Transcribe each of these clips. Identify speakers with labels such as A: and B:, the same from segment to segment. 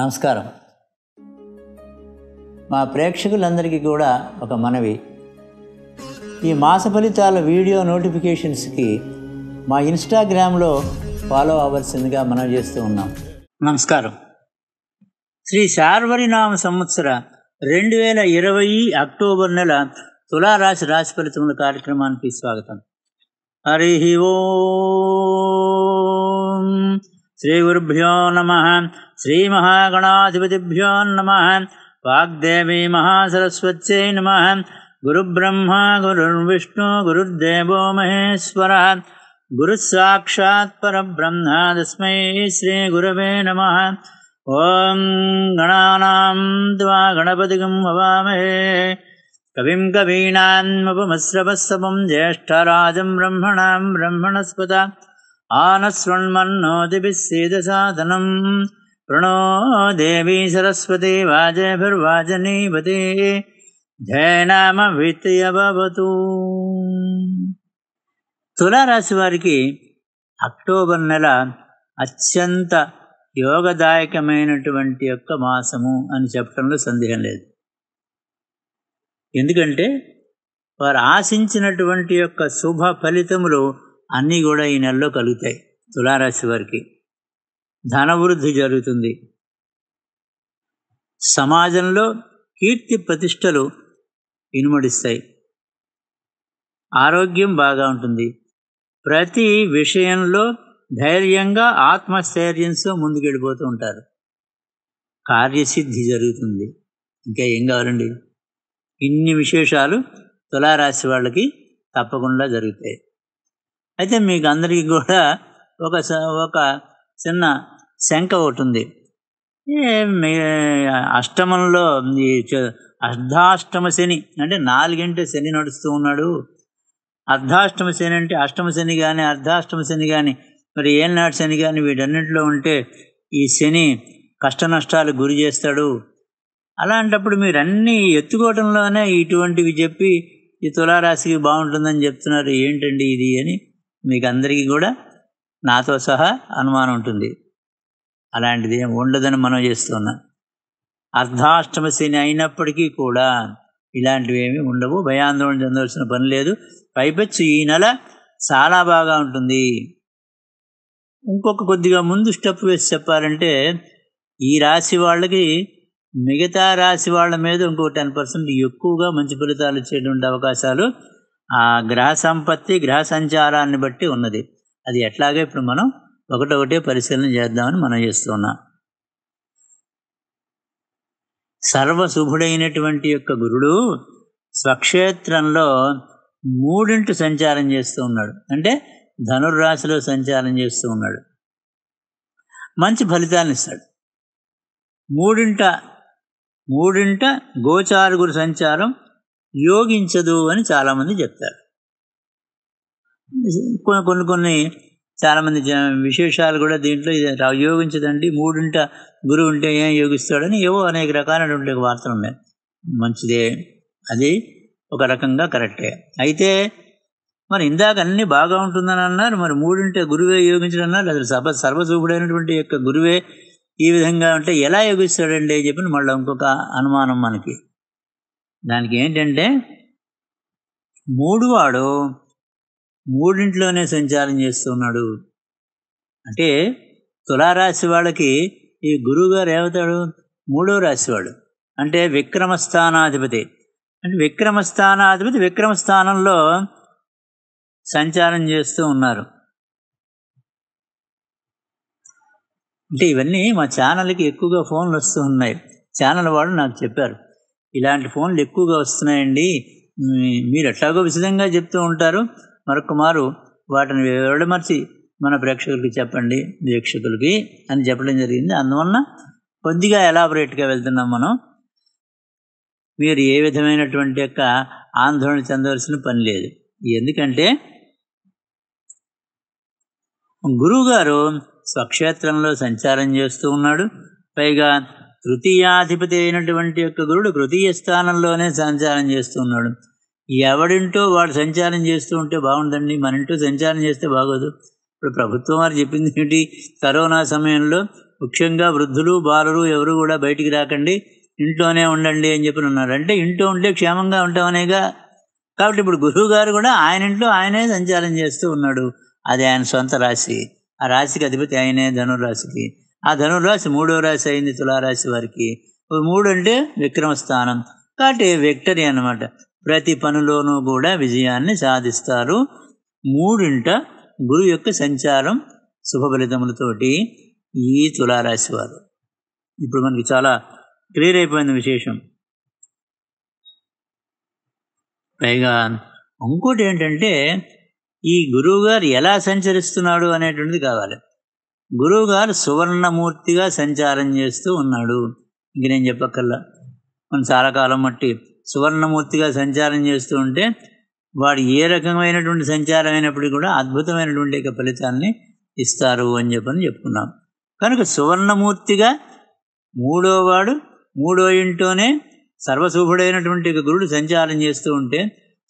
A: నమస్కారం మా ప్రేక్షకులందరికీ కూడా ఒక మనవి ఈ మాస ఫలితాల వీడియో నోటిఫికేషన్స్కి మా ఇన్స్టాగ్రామ్లో ఫాలో అవ్వాల్సిందిగా మనం చేస్తూ ఉన్నాం నమస్కారం శ్రీ సార్వరినామ సంవత్సర రెండు వేల ఇరవై అక్టోబర్ నెల తులారాశి రాశి ఫలితముల కార్యక్రమానికి స్వాగతం హరి ఓం శ్రీ గురుభ్యో నమ श्रीमहागणाधिपतिभ्योन्नमः वाग्देवी महासरस्वत्यै नमः गुरुब्रह्मा गुरुर्विष्णु गुरुर्देवो महेश्वरः महेश्वरात् तस्मै श्रीगुरवे नमः ॐ गणानां त्वा गणपतिगं भवामहे कविं कवीनान्वपुमस्रपःसपं ज्येष्ठराजं ब्रह्मणां ब्रह्मणस्पुत आनस्वण्मन्नोतिभिः सीदसाधनम् प्रणो देवी सरस्वती वाजेभिर्वाजनीपति విత్యవతు తులారాశి వారికి అక్టోబర్ నెల అత్యంత యోగదాయకమైనటువంటి యొక్క మాసము అని చెప్పడంలో సందేహం లేదు ఎందుకంటే వారు ఆశించినటువంటి యొక్క శుభ ఫలితములు అన్నీ కూడా ఈ నెలలో కలుగుతాయి తులారాశి వారికి ధనవృద్ధి జరుగుతుంది సమాజంలో కీర్తి ప్రతిష్టలు ఇనుమడిస్తాయి ఆరోగ్యం బాగా ఉంటుంది ప్రతి విషయంలో ధైర్యంగా ఆత్మస్థైర్యంతో ముందుకెళ్ళిపోతూ ఉంటారు కార్యసిద్ధి జరుగుతుంది ఇంకా ఏం కావాలండి ఇన్ని విశేషాలు తులారాశి వాళ్ళకి తప్పకుండా జరుగుతాయి అయితే మీకు అందరికీ కూడా ఒక ఒక చిన్న శంఖ ఒకటి ఉంది అష్టమంలో ఈ అర్ధాష్టమ శని అంటే నాలుగింటి శని నడుస్తూ ఉన్నాడు అర్ధాష్టమ శని అంటే అష్టమ శని కానీ అర్ధాష్టమ శని కానీ మరి ఏనాడు శని కానీ వీటన్నింటిలో ఉంటే ఈ శని కష్ట నష్టాలు గురి చేస్తాడు అలాంటప్పుడు మీరు అన్నీ ఎత్తుకోవటంలోనే ఇటువంటివి చెప్పి ఈ తులారాశికి బాగుంటుందని చెప్తున్నారు ఏంటండి ఇది అని మీకు అందరికీ కూడా నాతో సహా అనుమానం ఉంటుంది అలాంటిది ఏం ఉండదని మనం చేస్తున్నాం అర్ధాష్టమ శని అయినప్పటికీ కూడా ఇలాంటివి ఏమీ ఉండవు భయాందోళన చెందవలసిన పని లేదు పైపెచ్చు ఈ నెల చాలా బాగా ఉంటుంది ఇంకొక కొద్దిగా ముందు స్టెప్ వేసి చెప్పాలంటే ఈ రాశి వాళ్ళకి మిగతా రాశి వాళ్ళ మీద ఇంకో టెన్ పర్సెంట్ ఎక్కువగా మంచి ఫలితాలు ఇచ్చేటువంటి అవకాశాలు ఆ గ్రహ సంపత్తి గ్రహ సంచారాన్ని బట్టి ఉన్నది అది ఎట్లాగే ఇప్పుడు మనం ఒకటొకటే పరిశీలన చేద్దామని మనం చేస్తున్నాం సర్వశుభుడైనటువంటి యొక్క గురుడు స్వక్షేత్రంలో మూడింటి సంచారం చేస్తూ ఉన్నాడు అంటే ధనుర్రాశిలో సంచారం చేస్తూ ఉన్నాడు మంచి ఫలితాలను ఇస్తాడు మూడింట మూడింట గోచారుగురు సంచారం యోగించదు అని చాలామంది చెప్తారు కొన్ని కొన్ని చాలామంది విశేషాలు కూడా దీంట్లో ఇది యోగించదండి మూడింట గురువు ఉంటే ఏం యోగిస్తాడని ఏవో అనేక రకాలైనటువంటి వార్తలు ఉన్నాయి మంచిదే అది ఒక రకంగా కరెక్టే అయితే మరి ఇందాక అన్నీ బాగా ఉంటుందని అన్నారు మరి మూడింట గురువే యోగించడం అన్నారు అసలు సర్వ సర్వసూపుడైనటువంటి యొక్క గురువే ఈ విధంగా ఉంటే ఎలా యోగిస్తాడండి అని చెప్పి మళ్ళీ ఇంకొక అనుమానం మనకి దానికి ఏంటంటే మూడువాడు మూడింట్లోనే సంచారం చేస్తున్నాడు అంటే తులారాశి వాళ్ళకి ఈ గురువుగారు ఏమవుతాడు మూడో రాశివాడు అంటే విక్రమస్థానాధిపతి అంటే విక్రమస్థానాధిపతి విక్రమస్థానంలో సంచారం చేస్తూ ఉన్నారు అంటే ఇవన్నీ మా ఛానల్కి ఎక్కువగా ఫోన్లు వస్తూ ఉన్నాయి ఛానల్ వాళ్ళు నాకు చెప్పారు ఇలాంటి ఫోన్లు ఎక్కువగా వస్తున్నాయండి మీరు ఎట్లాగో విశదంగా చెప్తూ ఉంటారు మరొకమారు వాటిని వివరమర్చి మన ప్రేక్షకులకి చెప్పండి వీక్షకులకి అని చెప్పడం జరిగింది అందువలన కొద్దిగా ఎలాబరేట్గా వెళ్తున్నాం మనం మీరు ఏ విధమైనటువంటి యొక్క ఆందోళన చెందవలసిన పని లేదు ఎందుకంటే గురువుగారు స్వక్షేత్రంలో సంచారం చేస్తూ ఉన్నాడు పైగా తృతీయాధిపతి అయినటువంటి యొక్క గురుడు తృతీయ స్థానంలోనే సంచారం చేస్తూ ఉన్నాడు ఎవడింటో వాడు సంచారం చేస్తూ ఉంటే బాగుందండి మన ఇంటూ సంచారం చేస్తే బాగోదు ఇప్పుడు ప్రభుత్వం వారు చెప్పింది ఏమిటి కరోనా సమయంలో ముఖ్యంగా వృద్ధులు బాలులు ఎవరు కూడా బయటికి రాకండి ఇంట్లోనే ఉండండి అని చెప్పి ఉన్నారు అంటే ఇంట్లో ఉంటే క్షేమంగా ఉంటామనేగా కాబట్టి ఇప్పుడు గురువు గారు కూడా ఆయన ఇంట్లో ఆయనే సంచారం చేస్తూ ఉన్నాడు అది ఆయన సొంత రాశి ఆ రాశికి అధిపతి ఆయనే ధనుర్రాశికి ఆ ధనుర్రాశి మూడో రాశి అయింది తులారాశి వారికి మూడు అంటే విక్రమ స్థానం కాబట్టి విక్టరీ అనమాట ప్రతి పనిలోనూ కూడా విజయాన్ని సాధిస్తారు మూడింట గురువు యొక్క సంచారం శుభ ఫలితములతోటి ఈ తులారాశివారు వారు ఇప్పుడు మనకి చాలా క్లియర్ అయిపోయింది విశేషం పైగా ఇంకోటి ఏంటంటే ఈ గురువుగారు ఎలా సంచరిస్తున్నాడు అనేటువంటిది కావాలి గురువుగారు సువర్ణమూర్తిగా సంచారం చేస్తూ ఉన్నాడు ఇంక నేను చెప్పక్కల్లా మనం చాలా కాలం మట్టి సువర్ణమూర్తిగా సంచారం చేస్తూ ఉంటే వాడు ఏ రకమైనటువంటి సంచారం అయినప్పటికీ కూడా అద్భుతమైనటువంటి యొక్క ఫలితాన్ని ఇస్తారు అని చెప్పని చెప్పుకున్నాం కనుక సువర్ణమూర్తిగా మూడో వాడు మూడో ఇంట్లోనే సర్వశుభుడైనటువంటి గురుడు సంచారం చేస్తూ ఉంటే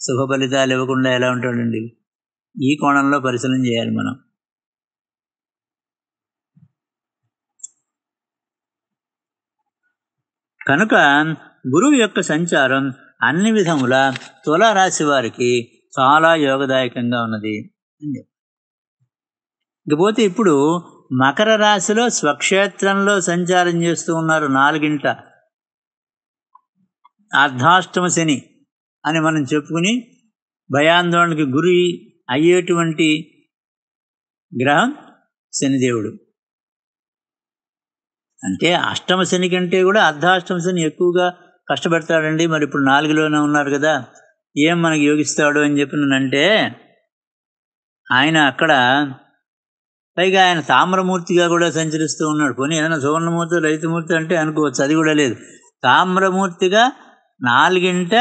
A: శుభ ఫలితాలు ఇవ్వకుండా ఎలా ఉంటాడండి ఈ కోణంలో పరిశీలన చేయాలి మనం కనుక గురువు యొక్క సంచారం అన్ని విధముల తులారాశి వారికి చాలా యోగదాయకంగా ఉన్నది అని ఇకపోతే ఇప్పుడు మకర రాశిలో స్వక్షేత్రంలో సంచారం చేస్తూ ఉన్నారు నాలుగింట అర్ధాష్టమ శని అని మనం చెప్పుకుని భయాందోళనకి గురి అయ్యేటువంటి గ్రహం శనిదేవుడు అంటే అష్టమ శని కంటే కూడా అర్ధాష్టమ శని ఎక్కువగా కష్టపడతాడండి మరి ఇప్పుడు నాలుగులోనే ఉన్నారు కదా ఏం మనకు యోగిస్తాడు అని చెప్పినంటే ఆయన అక్కడ పైగా ఆయన తామ్రమూర్తిగా కూడా సంచరిస్తూ ఉన్నాడు పోనీ ఏదైనా సువర్ణమూర్తి రైతుమూర్తి అంటే అనుకోవచ్చు అది కూడా లేదు తామ్రమూర్తిగా నాలుగింట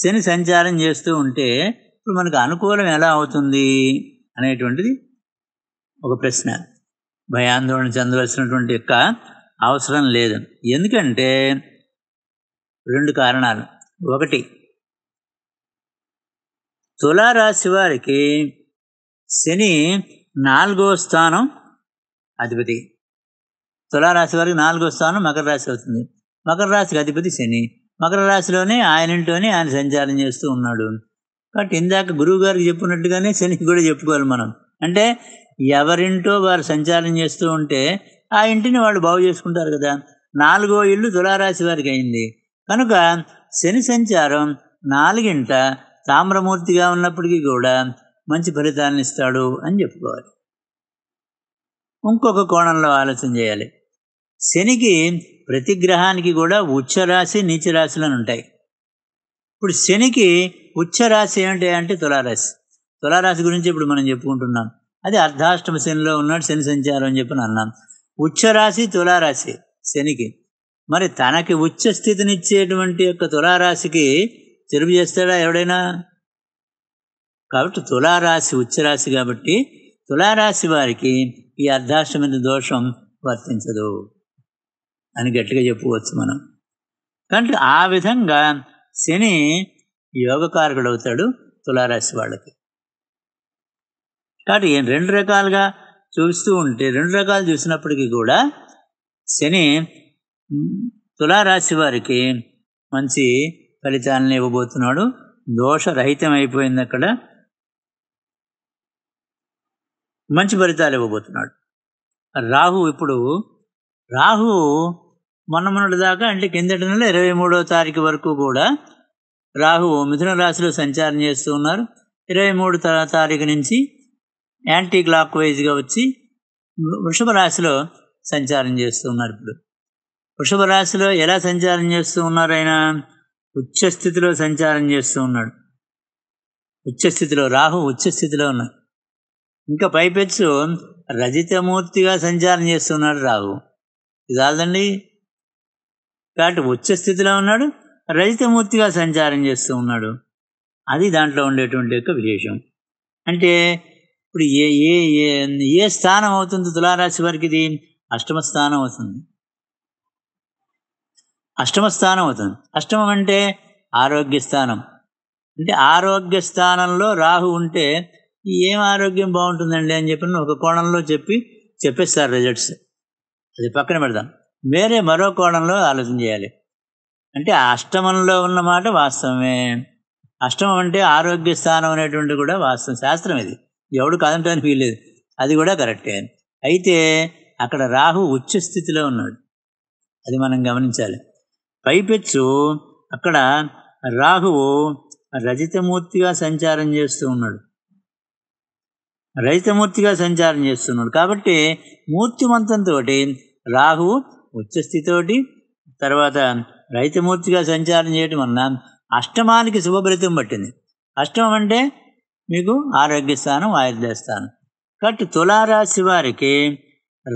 A: శని సంచారం చేస్తూ ఉంటే ఇప్పుడు మనకు అనుకూలం ఎలా అవుతుంది అనేటువంటిది ఒక ప్రశ్న భయాందోళన చెందవలసినటువంటి యొక్క అవసరం లేదు ఎందుకంటే రెండు కారణాలు ఒకటి తులారాశి వారికి శని నాలుగో స్థానం అధిపతి తులారాశి వారికి నాలుగో స్థానం మకర రాశి అవుతుంది మకర రాశికి అధిపతి శని మకర రాశిలోనే ఆయన ఇంట్లోనే ఆయన సంచారం చేస్తూ ఉన్నాడు కాబట్టి ఇందాక గురువు గారికి చెప్పినట్టుగానే శనికి కూడా చెప్పుకోవాలి మనం అంటే ఎవరింటో వారు సంచారం చేస్తూ ఉంటే ఆ ఇంటిని వాళ్ళు బాగు చేసుకుంటారు కదా నాలుగో ఇల్లు తులారాశి వారికి అయింది కనుక శని సంచారం నాలుగింట తామ్రమూర్తిగా ఉన్నప్పటికీ కూడా మంచి ఫలితాన్ని ఇస్తాడు అని చెప్పుకోవాలి ఇంకొక కోణంలో ఆలోచన చేయాలి శనికి ప్రతి గ్రహానికి కూడా ఉచ్చరాశి నీచరాశులను ఉంటాయి ఇప్పుడు శనికి ఉచ్చరాశి ఏంటి అంటే తులారాశి తులారాశి గురించి ఇప్పుడు మనం చెప్పుకుంటున్నాం అది అర్ధాష్టమ శనిలో ఉన్నాడు శని సంచారం అని చెప్పి అన్నాం ఉచ్చరాశి తులారాశి శనికి మరి తనకి ఉచ్చ స్థితినిచ్చేటువంటి యొక్క తులారాశికి తెలుగు చేస్తాడా ఎవడైనా కాబట్టి తులారాశి ఉచ్చరాశి కాబట్టి తులారాశి వారికి ఈ అర్ధాష్టమిత దోషం వర్తించదు అని గట్టిగా చెప్పుకోవచ్చు మనం కాబట్టి ఆ విధంగా శని యోగకారకుడు అవుతాడు తులారాశి వాళ్ళకి కాబట్టి రెండు రకాలుగా చూస్తూ ఉంటే రెండు రకాలు చూసినప్పటికీ కూడా శని తులారాశి వారికి మంచి ఫలితాలను ఇవ్వబోతున్నాడు దోషరహితం అయిపోయింది అక్కడ మంచి ఫలితాలు ఇవ్వబోతున్నాడు రాహు ఇప్పుడు రాహు మొన్న మొన్నటి దాకా అంటే కిందటి నెల ఇరవై మూడో తారీఖు వరకు కూడా రాహు మిథున రాశిలో సంచారం చేస్తూ ఉన్నారు ఇరవై మూడు తారీఖు నుంచి యాంటీ క్లాక్ వైజ్గా వచ్చి వృషభ రాశిలో సంచారం చేస్తూ ఉన్నారు ఇప్పుడు వృషభ రాశిలో ఎలా సంచారం చేస్తూ ఉన్నారు ఆయన ఉచ్చస్థితిలో సంచారం చేస్తూ ఉన్నాడు ఉచ్చస్థితిలో రాహు ఉచ్చస్థితిలో ఉన్నాడు ఇంకా పైపెచ్చు రజితమూర్తిగా సంచారం చేస్తున్నాడు రాహు ఇది కాదండి కాబట్టి ఉచ్చస్థితిలో ఉన్నాడు రజితమూర్తిగా సంచారం చేస్తూ ఉన్నాడు అది దాంట్లో ఉండేటువంటి యొక్క విశేషం అంటే ఇప్పుడు ఏ ఏ ఏ స్థానం అవుతుంది తులారాశి వారికి ఇది అష్టమ స్థానం అవుతుంది అష్టమ స్థానం అవుతుంది అష్టమం అంటే ఆరోగ్య స్థానం అంటే ఆరోగ్య స్థానంలో రాహు ఉంటే ఏం ఆరోగ్యం బాగుంటుందండి అని చెప్పి ఒక కోణంలో చెప్పి చెప్పేస్తారు రిజల్ట్స్ అది పక్కన పెడదాం వేరే మరో కోణంలో ఆలోచన చేయాలి అంటే అష్టమంలో ఉన్న మాట వాస్తవమే అష్టమం అంటే ఆరోగ్య స్థానం అనేటువంటి కూడా వాస్తవం శాస్త్రం ఇది ఎవడు ఫీల్ లేదు అది కూడా కరెక్టే అయితే అక్కడ రాహు ఉచ్చ స్థితిలో ఉన్నాడు అది మనం గమనించాలి పైపెచ్చు అక్కడ రాహువు రజితమూర్తిగా సంచారం చేస్తూ ఉన్నాడు రజితమూర్తిగా సంచారం చేస్తున్నాడు కాబట్టి మూర్తిమంతంతో రాహువు ఉచ్చస్థితితోటి తర్వాత రైతమూర్తిగా సంచారం చేయటం వలన అష్టమానికి శుభఫలితం పట్టింది అష్టమం అంటే మీకు ఆరోగ్య స్థానం ఆయుర్వేద స్థానం కాబట్టి తులారాశి వారికి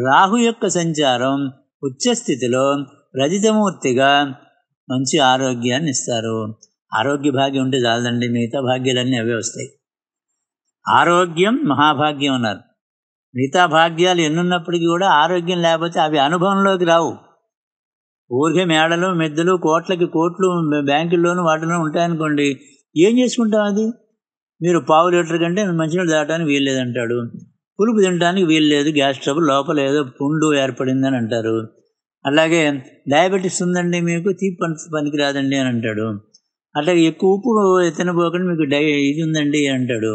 A: రాహు యొక్క సంచారం ఉచ్చస్థితిలో రజితమూర్తిగా మంచి ఆరోగ్యాన్ని ఇస్తారు ఆరోగ్య భాగ్యం ఉంటే చాలదండి మిగతా భాగ్యాలన్నీ అవే వస్తాయి ఆరోగ్యం మహాభాగ్యం అన్నారు మిగతా భాగ్యాలు ఎన్నున్నప్పటికీ కూడా ఆరోగ్యం లేకపోతే అవి అనుభవంలోకి రావు ఊరికే మేడలు మెద్దలు కోట్లకి కోట్లు బ్యాంకుల్లోనూ వాటిలో ఉంటాయనుకోండి ఏం చేసుకుంటాం అది మీరు పావు లీటర్ కంటే మంచినీళ్ళు తాగడానికి వీల్లేదంటాడు పులుపు తినడానికి వీల్లేదు గ్యాస్ ట్రబుల్ లోపల ఏదో పుండు ఏర్పడిందని అంటారు అలాగే డయాబెటీస్ ఉందండి మీకు తీపి పని పనికి రాదండి అని అంటాడు అట్లాగే ఎక్కువ ఉప్పు ఎత్తనపోకండి మీకు డై ఇది ఉందండి అంటాడు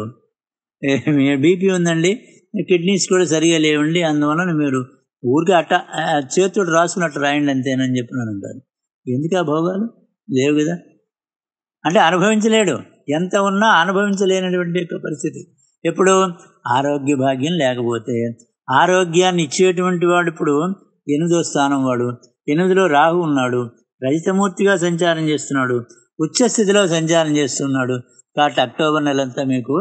A: బీపీ ఉందండి కిడ్నీస్ కూడా సరిగా లేవండి అందువలన మీరు ఊరికి అట్ట చేతుడు రాసుకున్నట్టు రాయండి అంతేనని చెప్పినాను అంటారు ఎందుకు ఆ భోగాలు లేవు కదా అంటే అనుభవించలేడు ఎంత ఉన్నా అనుభవించలేనటువంటి యొక్క పరిస్థితి ఎప్పుడు ఆరోగ్య భాగ్యం లేకపోతే ఆరోగ్యాన్ని ఇచ్చేటువంటి వాడు ఇప్పుడు ఎనిమిదో స్థానం వాడు ఎనిమిదిలో రాహు ఉన్నాడు రజితమూర్తిగా సంచారం చేస్తున్నాడు ఉచ్చస్థితిలో స్థితిలో సంచారం చేస్తున్నాడు కాబట్టి అక్టోబర్ నెలంతా మీకు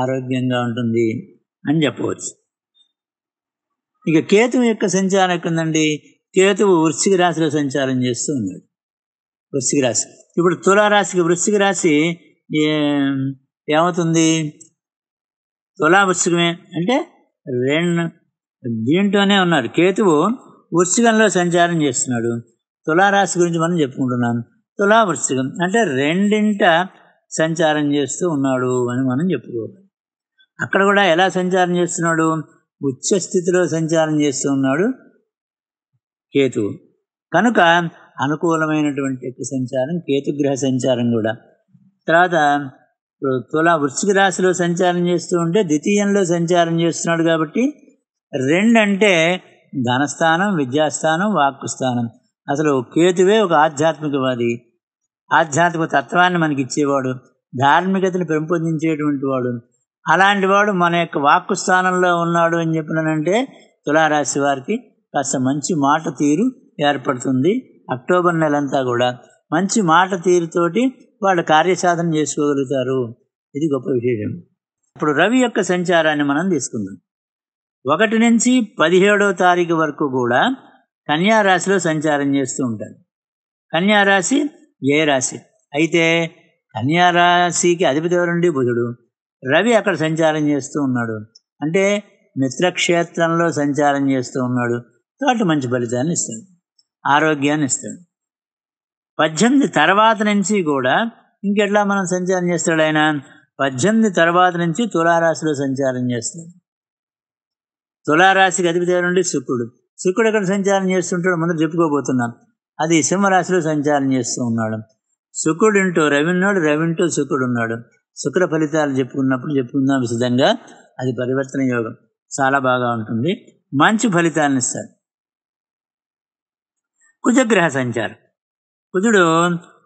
A: ఆరోగ్యంగా ఉంటుంది అని చెప్పవచ్చు ఇక కేతువు యొక్క సంచారం ఎక్కడండి కేతువు వృశ్చిక రాశిలో సంచారం చేస్తూ ఉన్నాడు వృశ్చిక రాశి ఇప్పుడు తులారాశికి వృశ్చిక రాశి ఏమవుతుంది తులా వృశ్చికమే అంటే రెండు దీంట్లోనే ఉన్నారు కేతువు వృశ్చికంలో సంచారం చేస్తున్నాడు తులారాశి గురించి మనం చెప్పుకుంటున్నాం తులా వృశ్చికం అంటే రెండింట సంచారం చేస్తూ ఉన్నాడు అని మనం చెప్పుకోవాలి అక్కడ కూడా ఎలా సంచారం చేస్తున్నాడు స్థితిలో సంచారం చేస్తూ ఉన్నాడు కేతువు కనుక అనుకూలమైనటువంటి సంచారం కేతుగ్రహ సంచారం కూడా తర్వాత తులా వృశ్చిక రాశిలో సంచారం చేస్తూ ఉంటే ద్వితీయంలో సంచారం చేస్తున్నాడు కాబట్టి రెండంటే ధనస్థానం విద్యాస్థానం వాక్కుస్థానం అసలు కేతువే ఒక ఆధ్యాత్మికవాది ఆధ్యాత్మిక తత్వాన్ని మనకి ఇచ్చేవాడు ధార్మికతను పెంపొందించేటువంటి వాడు అలాంటి వాడు మన యొక్క వాక్కు స్థానంలో ఉన్నాడు అని చెప్పినంటే తులారాశి వారికి కాస్త మంచి మాట తీరు ఏర్పడుతుంది అక్టోబర్ నెల అంతా కూడా మంచి మాట తీరుతోటి వాళ్ళు కార్యసాధన చేసుకోగలుగుతారు ఇది గొప్ప విశేషం ఇప్పుడు రవి యొక్క సంచారాన్ని మనం తీసుకుందాం ఒకటి నుంచి పదిహేడో తారీఖు వరకు కూడా కన్యారాశిలో సంచారం చేస్తూ ఉంటాడు కన్యారాశి ఏ రాశి అయితే కన్యారాశికి అధిపతి ఎవరండి బుధుడు రవి అక్కడ సంచారం చేస్తూ ఉన్నాడు అంటే మిత్రక్షేత్రంలో సంచారం చేస్తూ ఉన్నాడు తోటి మంచి ఫలితాన్ని ఇస్తాడు ఆరోగ్యాన్ని ఇస్తాడు పద్దెనిమిది తర్వాత నుంచి కూడా ఇంకెట్లా మనం సంచారం చేస్తాడు ఆయన పద్దెనిమిది తర్వాత నుంచి తులారాశిలో సంచారం చేస్తాడు తులారాశికి అధిపతి నుండి శుక్రుడు శుక్రుడు ఎక్కడ సంచారం చేస్తుంటాడు ముందు చెప్పుకోబోతున్నాం అది సింహరాశిలో సంచారం చేస్తూ ఉన్నాడు శుక్రుడు ఇంటూ రవిన్నాడు రవింటూ శుక్రుడు ఉన్నాడు శుక్ర ఫలితాలు చెప్పుకున్నప్పుడు చెప్పుకుందాం విధంగా అది పరివర్తన యోగం చాలా బాగా ఉంటుంది మంచి ఫలితాలను ఇస్తాడు కుజగ్రహ సంచారం కుజుడు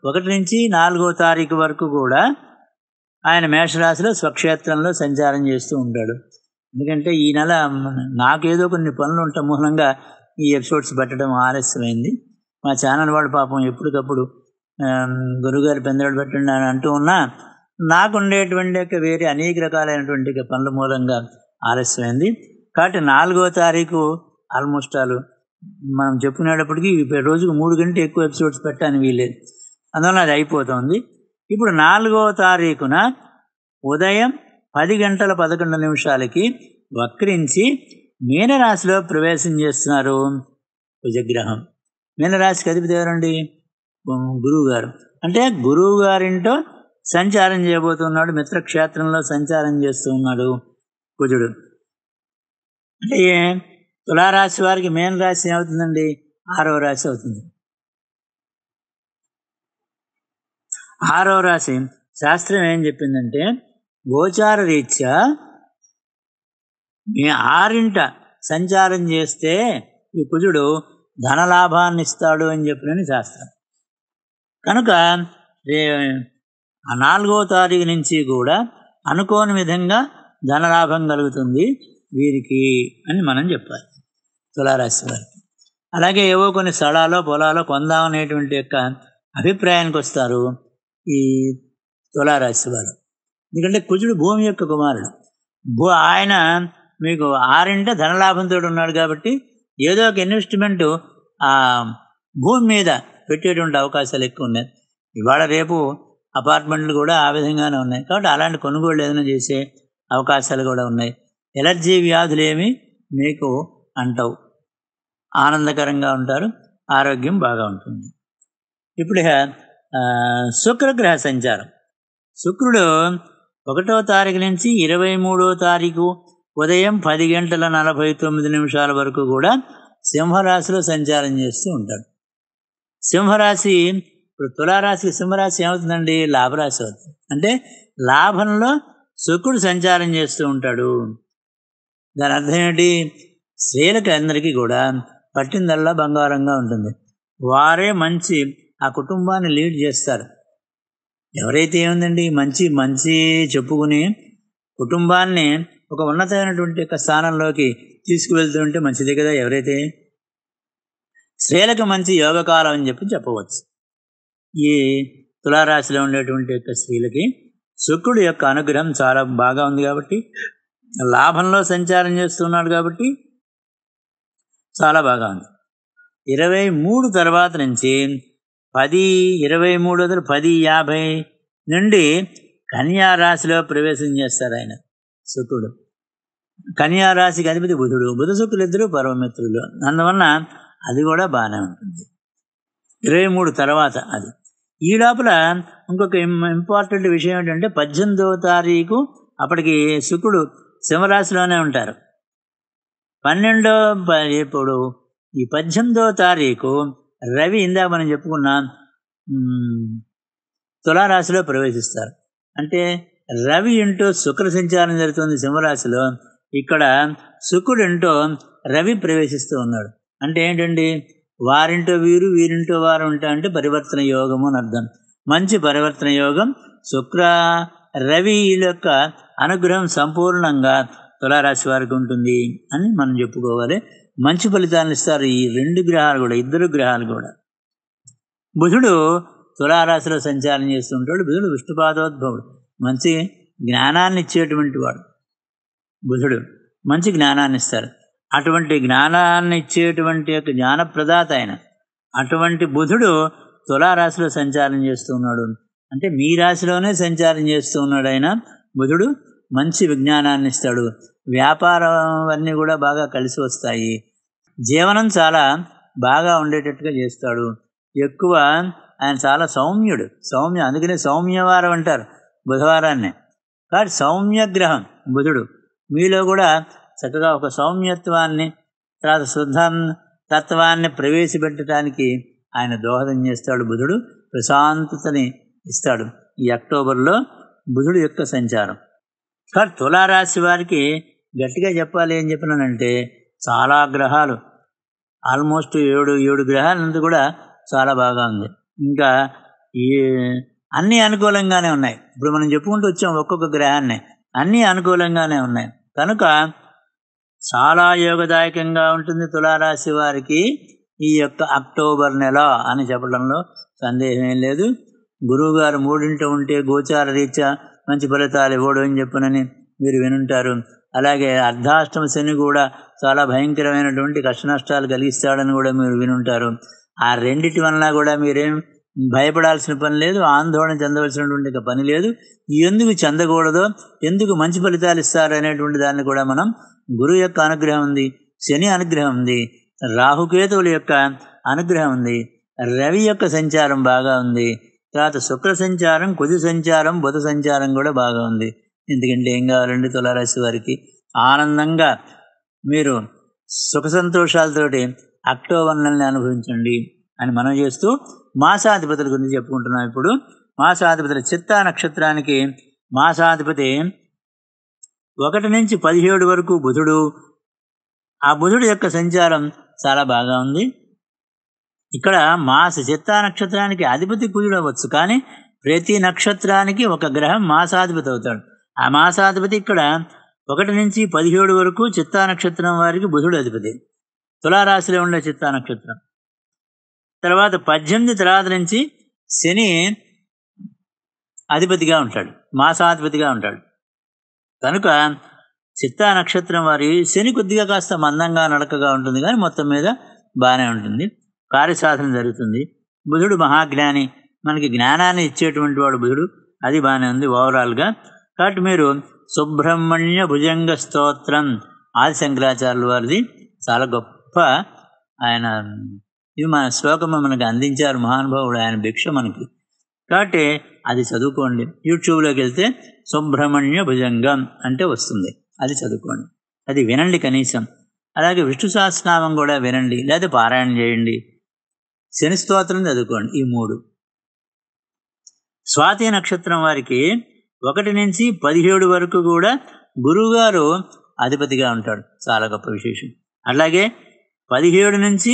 A: ఒకటి నుంచి నాలుగో తారీఖు వరకు కూడా ఆయన మేషరాశిలో స్వక్షేత్రంలో సంచారం చేస్తూ ఉంటాడు ఎందుకంటే ఈ నెల నాకేదో కొన్ని పనులు ఉంట మూలంగా ఈ ఎపిసోడ్స్ పెట్టడం ఆలస్యమైంది మా ఛానల్ వాడు పాపం ఎప్పటికప్పుడు గురుగారు పెందరాడు పెట్టండి అని అంటూ ఉన్నా నాకు ఉండేటువంటి యొక్క వేరే అనేక రకాలైనటువంటి పనుల మూలంగా ఆలస్యమైంది కాబట్టి నాలుగో తారీఖు ఆల్మోస్ట్ ఆలు మనం చెప్పుకునేటప్పటికి రోజుకు మూడు గంటలు ఎక్కువ ఎపిసోడ్స్ పెట్టాను వీలేదు అందువల్ల అది అయిపోతుంది ఇప్పుడు నాలుగో తారీఖున ఉదయం పది గంటల పదకొండు నిమిషాలకి వక్రించి మీనరాశిలో ప్రవేశం చేస్తున్నారు కుజగ్రహం మీనరాశికి అధిపతి ఎవరండి గురువుగారు అంటే గురువు గారింటో సంచారం చేయబోతున్నాడు మిత్రక్షేత్రంలో సంచారం చేస్తూ ఉన్నాడు కుజుడు అంటే తులారాశి వారికి మేన రాశి ఏమవుతుందండి ఆరో రాశి అవుతుంది ఆరో రాశి శాస్త్రం ఏం చెప్పిందంటే గోచార రీత్యా మీ ఆరింట సంచారం చేస్తే ఈ కుజుడు ధనలాభాన్ని ఇస్తాడు అని చెప్పినని శాస్త్రం కనుక రే ఆ నాలుగో తారీఖు నుంచి కూడా అనుకోని విధంగా ధనలాభం కలుగుతుంది వీరికి అని మనం చెప్పాలి తులారాశి వారికి అలాగే ఏవో కొన్ని స్థలాలో పొలాలు కొందామనేటువంటి యొక్క అభిప్రాయానికి వస్తారు ఈ తులారాశి వారు ఎందుకంటే కుజుడు భూమి యొక్క కుమారుడు భూ ఆయన మీకు ఆరింట ధనలాభంతో ఉన్నాడు కాబట్టి ఏదో ఒక ఇన్వెస్ట్మెంట్ ఆ భూమి మీద పెట్టేటువంటి అవకాశాలు ఎక్కువ ఉన్నాయి ఇవాళ రేపు అపార్ట్మెంట్లు కూడా ఆ విధంగానే ఉన్నాయి కాబట్టి అలాంటి కొనుగోళ్ళు ఏదైనా చేసే అవకాశాలు కూడా ఉన్నాయి ఎలర్జీ వ్యాధులు ఏమి మీకు అంటవు ఆనందకరంగా ఉంటారు ఆరోగ్యం బాగా ఉంటుంది ఇప్పుడు శుక్రగ్రహ సంచారం శుక్రుడు ఒకటో తారీఖు నుంచి ఇరవై మూడో తారీఖు ఉదయం పది గంటల నలభై తొమ్మిది నిమిషాల వరకు కూడా సింహరాశిలో సంచారం చేస్తూ ఉంటాడు సింహరాశి ఇప్పుడు తులారాశికి సింహరాశి ఏమవుతుందండి లాభరాశి అవుతుంది అంటే లాభంలో శుక్రుడు సంచారం చేస్తూ ఉంటాడు దాని అర్థం ఏమిటి స్త్రీలకు అందరికీ కూడా పట్టిందల్లా బంగారంగా ఉంటుంది వారే మంచి ఆ కుటుంబాన్ని లీడ్ చేస్తారు ఎవరైతే ఏముందండి మంచి మంచి చెప్పుకుని కుటుంబాన్ని ఒక ఉన్నతమైనటువంటి యొక్క స్థానంలోకి తీసుకువెళ్తూ ఉంటే కదా ఎవరైతే స్త్రీలకు మంచి యోగకాలం అని చెప్పి చెప్పవచ్చు ఈ తులారాశిలో ఉండేటువంటి యొక్క స్త్రీలకి శుక్రుడు యొక్క అనుగ్రహం చాలా బాగా ఉంది కాబట్టి లాభంలో సంచారం చేస్తున్నాడు కాబట్టి చాలా బాగా ఉంది ఇరవై మూడు తర్వాత నుంచి పది ఇరవై మూడు వందలు పది యాభై నుండి రాశిలో ప్రవేశం చేస్తారు ఆయన శుక్రుడు రాశికి అధిపతి బుధుడు బుధ శుక్రులు ఇద్దరు పరమమిత్రులు అందువలన అది కూడా బాగానే ఉంటుంది ఇరవై మూడు తర్వాత అది ఈ లోపల ఇంకొక ఇంపార్టెంట్ విషయం ఏంటంటే పద్దెనిమిదవ తారీఖు అప్పటికి శుక్రుడు సింహరాశిలోనే ఉంటారు పన్నెండో ఇప్పుడు ఈ పద్దెనిమిదవ తారీఖు రవి ఇందా మనం చెప్పుకున్నాం తులారాశిలో ప్రవేశిస్తారు అంటే రవి ఇంటూ శుక్ర సంచారం జరుగుతుంది సింహరాశిలో ఇక్కడ శుక్రుడు ఇంటో రవి ప్రవేశిస్తూ ఉన్నాడు అంటే ఏంటండి వారింటో వీరు వీరింటో వారు ఉంటా అంటే పరివర్తన యోగము అని అర్థం మంచి పరివర్తన యోగం శుక్ర రవి యొక్క అనుగ్రహం సంపూర్ణంగా తులారాశి వారికి ఉంటుంది అని మనం చెప్పుకోవాలి మంచి ఫలితాలను ఇస్తారు ఈ రెండు గ్రహాలు కూడా ఇద్దరు గ్రహాలు కూడా బుధుడు తులారాశిలో సంచారం చేస్తుంటాడు బుధుడు విష్ణుపాదోద్భవుడు మంచి జ్ఞానాన్ని ఇచ్చేటువంటి వాడు బుధుడు మంచి జ్ఞానాన్ని ఇస్తారు అటువంటి జ్ఞానాన్ని ఇచ్చేటువంటి యొక్క జ్ఞానప్రదాత ఆయన అటువంటి బుధుడు తులారాశిలో సంచారం చేస్తూ ఉన్నాడు అంటే మీ రాశిలోనే సంచారం చేస్తూ ఉన్నాడు ఆయన బుధుడు మంచి విజ్ఞానాన్ని ఇస్తాడు వ్యాపారం అన్నీ కూడా బాగా కలిసి వస్తాయి జీవనం చాలా బాగా ఉండేటట్టుగా చేస్తాడు ఎక్కువ ఆయన చాలా సౌమ్యుడు సౌమ్య అందుకనే సౌమ్యవారం అంటారు బుధవారాన్ని కాదు సౌమ్య గ్రహం బుధుడు మీలో కూడా చక్కగా ఒక సౌమ్యత్వాన్ని తర్వాత శుద్ధ తత్వాన్ని ప్రవేశపెట్టడానికి ఆయన దోహదం చేస్తాడు బుధుడు ప్రశాంతతని ఇస్తాడు ఈ అక్టోబర్లో బుధుడు యొక్క సంచారం కాదు తులారాశి వారికి గట్టిగా చెప్పాలి ఏం చెప్పినానంటే చాలా గ్రహాలు ఆల్మోస్ట్ ఏడు ఏడు గ్రహాలంతా కూడా చాలా బాగా ఉంది ఇంకా ఈ అన్నీ అనుకూలంగానే ఉన్నాయి ఇప్పుడు మనం చెప్పుకుంటూ వచ్చాం ఒక్కొక్క గ్రహాన్ని అన్నీ అనుకూలంగానే ఉన్నాయి కనుక చాలా యోగదాయకంగా ఉంటుంది తులారాశి వారికి ఈ యొక్క అక్టోబర్ నెల అని చెప్పడంలో సందేహం ఏం లేదు గురువుగారు మూడింట ఉంటే గోచార రీత్యా మంచి ఫలితాలు ఇవ్వడు అని చెప్పనని మీరు వినుంటారు అలాగే అర్ధాష్టమ శని కూడా చాలా భయంకరమైనటువంటి కష్టనష్టాలు కలిగిస్తాడని కూడా మీరు వినుంటారు ఆ రెండిటి వలన కూడా మీరేం భయపడాల్సిన పని లేదు ఆందోళన చెందవలసినటువంటి పని లేదు ఎందుకు చెందకూడదు ఎందుకు మంచి ఫలితాలు ఇస్తారు అనేటువంటి దాన్ని కూడా మనం గురువు యొక్క అనుగ్రహం ఉంది శని అనుగ్రహం ఉంది రాహుకేతువుల యొక్క అనుగ్రహం ఉంది రవి యొక్క సంచారం బాగా ఉంది తర్వాత శుక్ర సంచారం కుది సంచారం బుధ సంచారం కూడా బాగా ఉంది ఎందుకంటే ఏం కావాలండి తులారాశి వారికి ఆనందంగా మీరు సుఖ సంతోషాలతోటి అక్టోబర్ నెలని అనుభవించండి అని మనం చేస్తూ మాసాధిపతుల గురించి చెప్పుకుంటున్నాం ఇప్పుడు మాసాధిపతుల చిత్తా నక్షత్రానికి మాసాధిపతి ఒకటి నుంచి పదిహేడు వరకు బుధుడు ఆ బుధుడు యొక్క సంచారం చాలా బాగా ఉంది ఇక్కడ మాస చిత్తా నక్షత్రానికి అధిపతి కుజుడు అవ్వచ్చు కానీ ప్రతి నక్షత్రానికి ఒక గ్రహం మాసాధిపతి అవుతాడు ఆ మాసాధిపతి ఇక్కడ ఒకటి నుంచి పదిహేడు వరకు చిత్తా నక్షత్రం వారికి బుధుడు అధిపతి తులారాశిలో ఉండే చిత్తా నక్షత్రం తర్వాత పద్దెనిమిది తర్వాత నుంచి శని అధిపతిగా ఉంటాడు మాసాధిపతిగా ఉంటాడు కనుక చిత్తా నక్షత్రం వారి శని కొద్దిగా కాస్త మందంగా నడకగా ఉంటుంది కానీ మొత్తం మీద బాగానే ఉంటుంది కార్యశాసనం జరుగుతుంది బుధుడు మహాజ్ఞాని మనకి జ్ఞానాన్ని ఇచ్చేటువంటి వాడు బుధుడు అది బాగానే ఉంది ఓవరాల్గా కాబట్టి మీరు సుబ్రహ్మణ్య భుజంగ స్తోత్రం ఆది శంకరాచార్యుల వారిది చాలా గొప్ప ఆయన ఇవి మన శ్లోకము మనకు అందించారు మహానుభావుడు ఆయన భిక్ష మనకి కాబట్టి అది చదువుకోండి యూట్యూబ్లోకి వెళ్తే సుబ్రహ్మణ్య భుజంగం అంటే వస్తుంది అది చదువుకోండి అది వినండి కనీసం అలాగే విష్ణు సహస్రనామం కూడా వినండి లేదా పారాయణ చేయండి శని స్తోత్రం చదువుకోండి ఈ మూడు స్వాతి నక్షత్రం వారికి ఒకటి నుంచి పదిహేడు వరకు కూడా గురువుగారు అధిపతిగా ఉంటాడు చాలా గొప్ప విశేషం అలాగే పదిహేడు నుంచి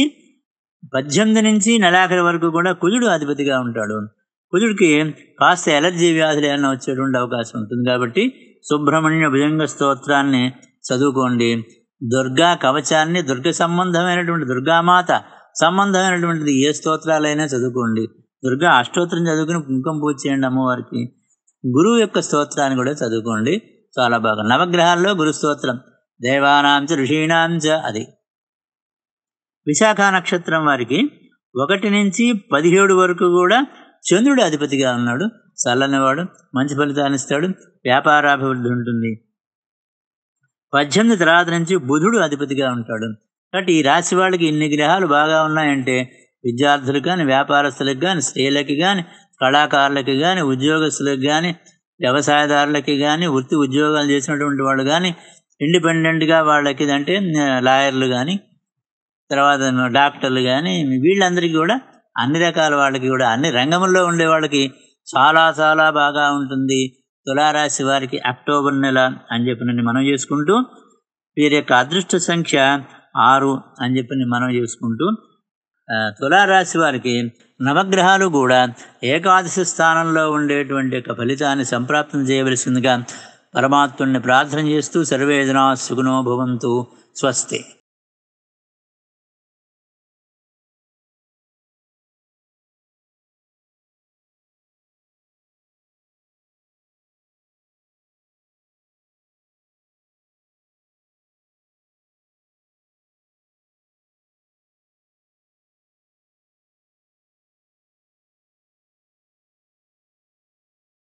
A: పద్దెనిమిది నుంచి నెలాఖరి వరకు కూడా కుజుడు అధిపతిగా ఉంటాడు కుజుడికి కాస్త ఎలర్జీ వ్యాధులు ఏమైనా వచ్చేటువంటి అవకాశం ఉంటుంది కాబట్టి సుబ్రహ్మణ్య భుజంగ స్తోత్రాన్ని చదువుకోండి దుర్గా కవచాన్ని దుర్గ సంబంధమైనటువంటి దుర్గామాత సంబంధమైనటువంటిది ఏ స్తోత్రాలైనా చదువుకోండి దుర్గా అష్టోత్రం చదువుకుని కుంకుమ పూజ చేయండి అమ్మవారికి గురువు యొక్క స్తోత్రాన్ని కూడా చదువుకోండి చాలా బాగా నవగ్రహాల్లో గురు స్తోత్రం దేవానాంచ ఋషీణాంచ అది విశాఖ నక్షత్రం వారికి ఒకటి నుంచి పదిహేడు వరకు కూడా చంద్రుడు అధిపతిగా ఉన్నాడు చల్లనివాడు మంచి ఫలితాన్ని ఇస్తాడు వ్యాపారాభివృద్ధి ఉంటుంది పద్దెనిమిది తర్వాత నుంచి బుధుడు అధిపతిగా ఉంటాడు కాబట్టి ఈ రాశి వాళ్ళకి ఇన్ని గ్రహాలు బాగా ఉన్నాయంటే విద్యార్థులకు కానీ వ్యాపారస్తులకు కానీ స్త్రీలకి కానీ కళాకారులకి కానీ ఉద్యోగస్తులకు కానీ వ్యవసాయదారులకి కానీ వృత్తి ఉద్యోగాలు చేసినటువంటి వాళ్ళు కానీ ఇండిపెండెంట్గా వాళ్ళకి అంటే లాయర్లు కానీ తర్వాత డాక్టర్లు కానీ వీళ్ళందరికీ కూడా అన్ని రకాల వాళ్ళకి కూడా అన్ని రంగంలో ఉండే వాళ్ళకి చాలా చాలా బాగా ఉంటుంది తులారాశి వారికి అక్టోబర్ నెల అని చెప్పి మనం చేసుకుంటూ వీరి యొక్క అదృష్ట సంఖ్య ఆరు అని చెప్పి మనం చేసుకుంటూ తులారాశి వారికి నవగ్రహాలు కూడా ఏకాదశి స్థానంలో ఉండేటువంటి యొక్క ఫలితాన్ని సంప్రాప్తం చేయవలసిందిగా పరమాత్ముడిని ప్రార్థన చేస్తూ సర్వేదనా సుగుణో స్వస్తి